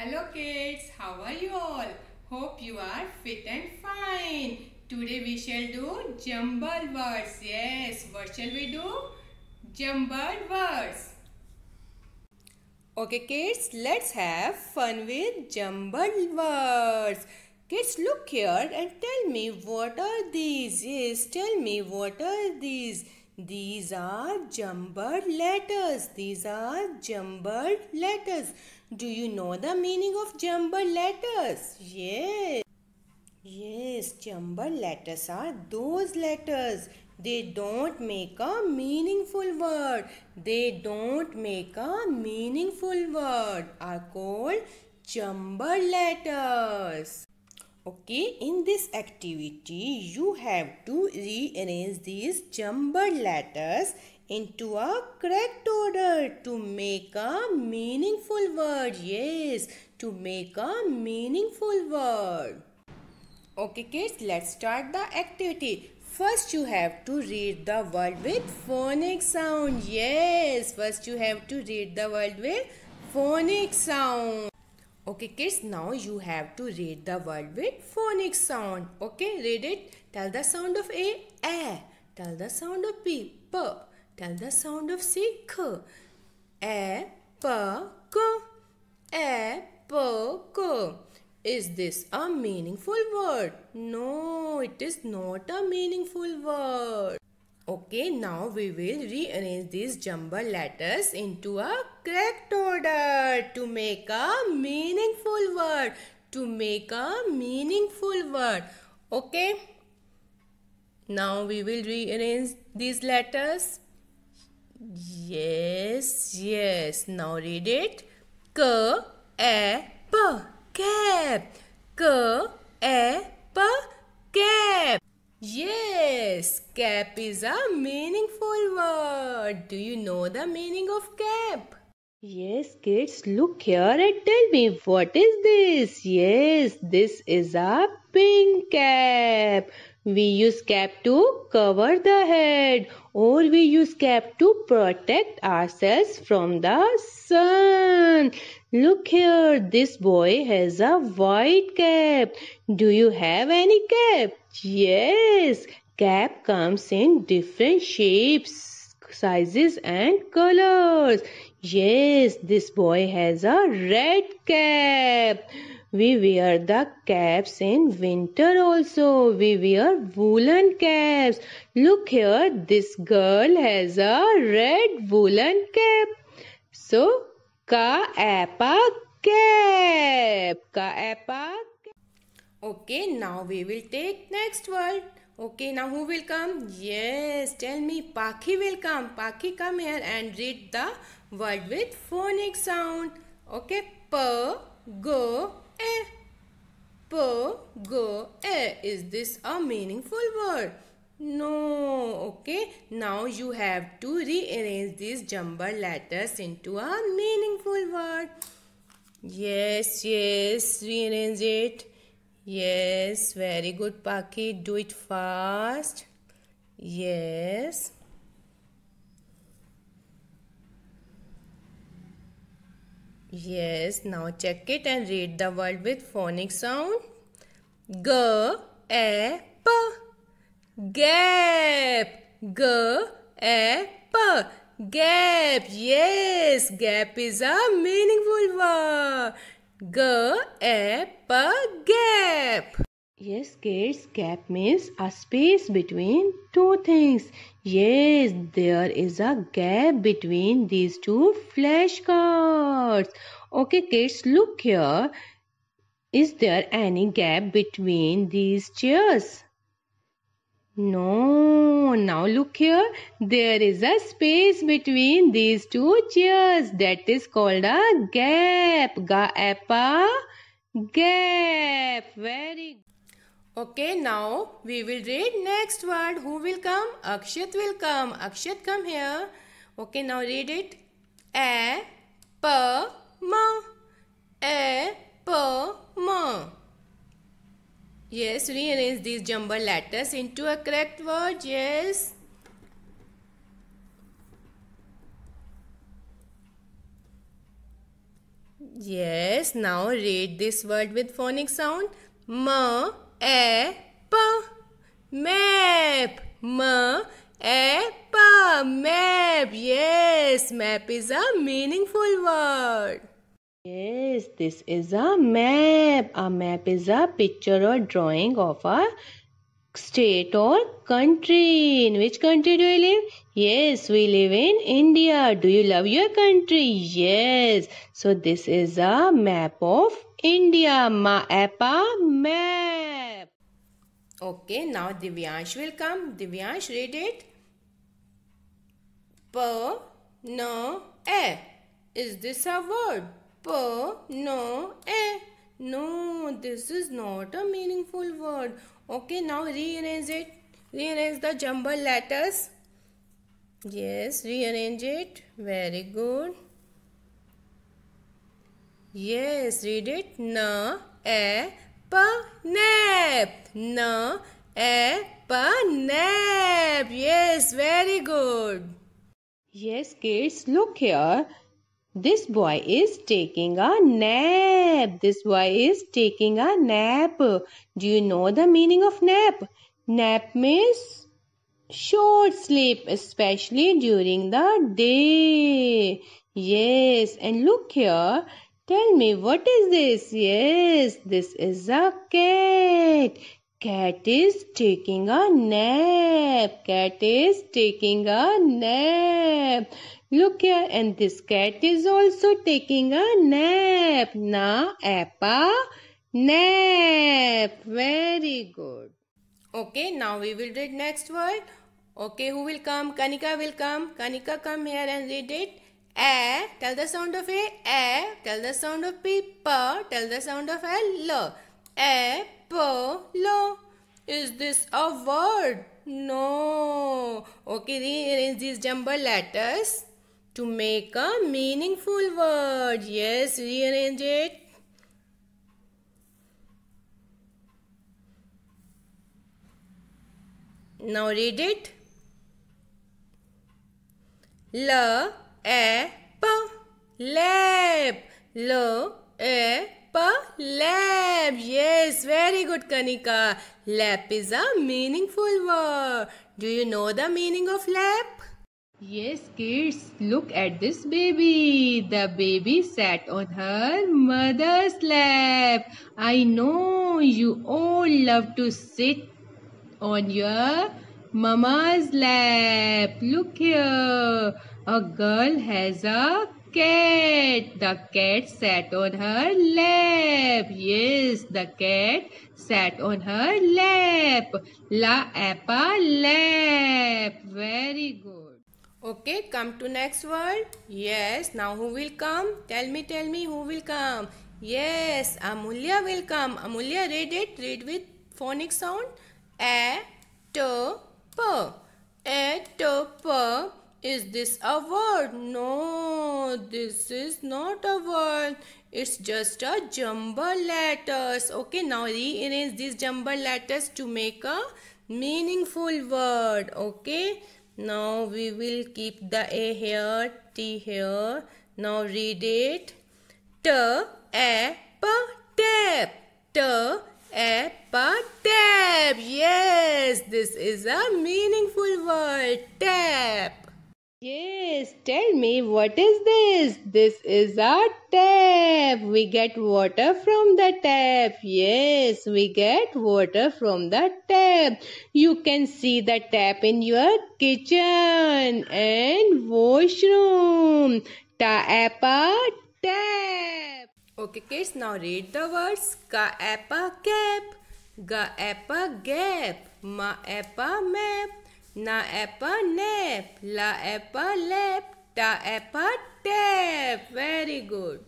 Hello kids, how are you all? Hope you are fit and fine. Today we shall do jumbled words. Yes, what shall we do? Jumbled words. Okay kids, let's have fun with jumbled words. Kids, look here and tell me what are these? Yes, tell me what are these? These are jumbled letters. These are jumbled letters. Do you know the meaning of jumbled letters? Yes. Yes, jumbled letters are those letters. They don't make a meaningful word. They don't make a meaningful word are called jumbled letters okay in this activity you have to rearrange these jumbled letters into a correct order to make a meaningful word yes to make a meaningful word okay kids let's start the activity First you have to read the word with phonic sound. Yes, first you have to read the word with phonic sound. Okay kids, now you have to read the word with phonic sound. Okay, read it. Tell the sound of A, A. Tell the sound of B, P. Tell the sound of C, K. A, P, K. A, P, K. Is this a meaningful word? No, it is not a meaningful word. Okay, now we will rearrange these jumbled letters into a correct order to make a meaningful word. To make a meaningful word. Okay. Now we will rearrange these letters. Yes, yes. Now read it. K, A, P. Cap. K, A, Cap is a meaningful word. Do you know the meaning of cap? Yes, kids, look here and tell me what is this? Yes, this is a pink cap. We use cap to cover the head or we use cap to protect ourselves from the sun. Look here, this boy has a white cap. Do you have any cap? Yes, Cap comes in different shapes, sizes and colors. Yes, this boy has a red cap. We wear the caps in winter also. We wear woolen caps. Look here, this girl has a red woolen cap. So, ka apa cap. Ka apa Okay, now we will take next word. Okay, now who will come? Yes, tell me. Paki will come. Paki come here and read the word with phonic sound. Okay, p, go, e. P, go, e. Is this a meaningful word? No. Okay, now you have to rearrange these jumbled letters into a meaningful word. Yes, yes, rearrange it. Yes, very good, Paki. Do it fast. Yes. Yes, now check it and read the word with phonic sound. G, A, P. Gap. G, A, P. Gap. Yes, gap is a meaningful word. G A P gap. Yes, kids, gap means a space between two things. Yes, there is a gap between these two flashcards. Okay, kids, look here. Is there any gap between these chairs? No, now look here. There is a space between these two chairs that is called a gap. Gapa gap. Very good. Okay, now we will read next word. Who will come? Akshit will come. Akshit, come here. Okay, now read it. A, Yes, rearrange these jumbled letters into a correct word. Yes. Yes, now read this word with phonic sound. M, A, P. Map. M, A, P. Map. Yes, map is a meaningful word. Yes, this is a map. A map is a picture or drawing of a state or country. In which country do you live? Yes, we live in India. Do you love your country? Yes. So this is a map of India. Mapa map. Okay, now Divyansh will come. Divyansh, read it. P, n, e. Is this a word? P, no, E, No, this is not a meaningful word. Okay, now rearrange it. Rearrange the jumbled letters. Yes, rearrange it. Very good. Yes, read it. Na, e, nap. Na, e, nap. Yes, very good. Yes, kids, look here. This boy is taking a nap. This boy is taking a nap. Do you know the meaning of nap? Nap means short sleep, especially during the day. Yes, and look here. Tell me, what is this? Yes, this is a cat. Cat is taking a nap. Cat is taking a nap. Look here, and this cat is also taking a nap. Na, appa, nap. Very good. Okay, now we will read next word. Okay, who will come? Kanika will come. Kanika, come here and read it. A, tell the sound of A. A, tell the sound of P. P, tell the sound of L. L. A, P, L. Is this a word? No. Okay, rearrange these jumble letters to make a meaningful word. Yes, rearrange it. Now read it. L A P lab. L A P lab. Yes, very good, Kanika. Lap is a meaningful word. Do you know the meaning of lap? Yes, kids, look at this baby. The baby sat on her mother's lap. I know you all love to sit on your mama's lap. Look here. A girl has a cat. The cat sat on her lap. Yes, the cat sat on her lap. La apa lap. Very good. Okay, come to next word. Yes, now who will come? Tell me, tell me who will come. Yes, Amulya will come. Amulya, read it. Read with phonic sound. A, T, P. A, T, P. Is this a word? No, this is not a word. It's just a jumble letters. Okay, now rearrange these jumble letters to make a meaningful word. Okay now we will keep the a here t here now read it t a p tap t a p tap yes this is a meaningful word tap Yes, tell me what is this? This is a tap. We get water from the tap. Yes, we get water from the tap. You can see the tap in your kitchen and washroom. Taapa tap. Okay, kids, now read the words. Kaapa cap. Gaapa gap. Maapa map. Na appa nap, la appa lap, ta appa tap. Very good.